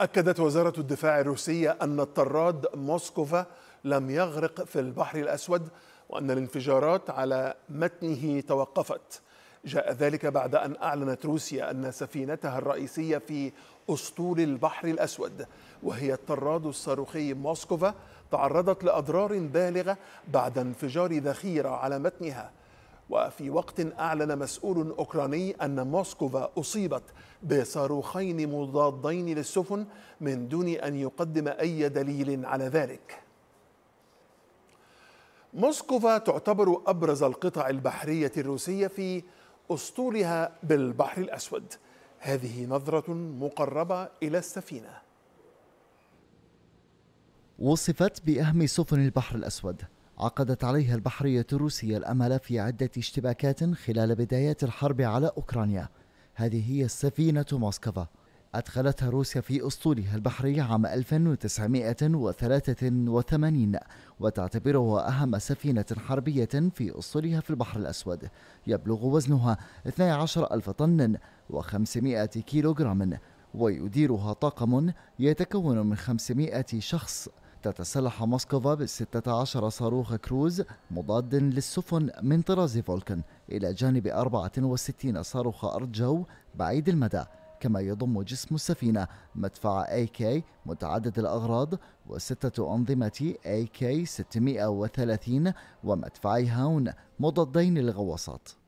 أكدت وزارة الدفاع الروسية أن الطراد موسكوفا لم يغرق في البحر الأسود وأن الانفجارات على متنه توقفت جاء ذلك بعد أن أعلنت روسيا أن سفينتها الرئيسية في أسطول البحر الأسود وهي الطراد الصاروخي موسكوفا تعرضت لأضرار بالغة بعد انفجار ذخيرة على متنها وفي وقت أعلن مسؤول أوكراني أن موسكوفا أصيبت بصاروخين مضادين للسفن من دون أن يقدم أي دليل على ذلك موسكوفا تعتبر أبرز القطع البحرية الروسية في أسطولها بالبحر الأسود هذه نظرة مقربة إلى السفينة وصفت بأهم سفن البحر الأسود عقدت عليها البحرية الروسية الأمل في عدة اشتباكات خلال بدايات الحرب على أوكرانيا هذه هي السفينة موسكفا أدخلتها روسيا في أسطولها البحري عام 1983 وتعتبره أهم سفينة حربية في أسطولها في البحر الأسود يبلغ وزنها 12 ألف طن و500 كيلوغرام ويديرها طاقم يتكون من 500 شخص تتسلح موسكوفا ب 16 صاروخ كروز مضاد للسفن من طراز فولكن إلى جانب 64 صاروخ أرض جو بعيد المدى كما يضم جسم السفينة مدفع اي كي متعدد الأغراض وستة أنظمة اي كي 630 ومدفعي هاون مضادين للغواصات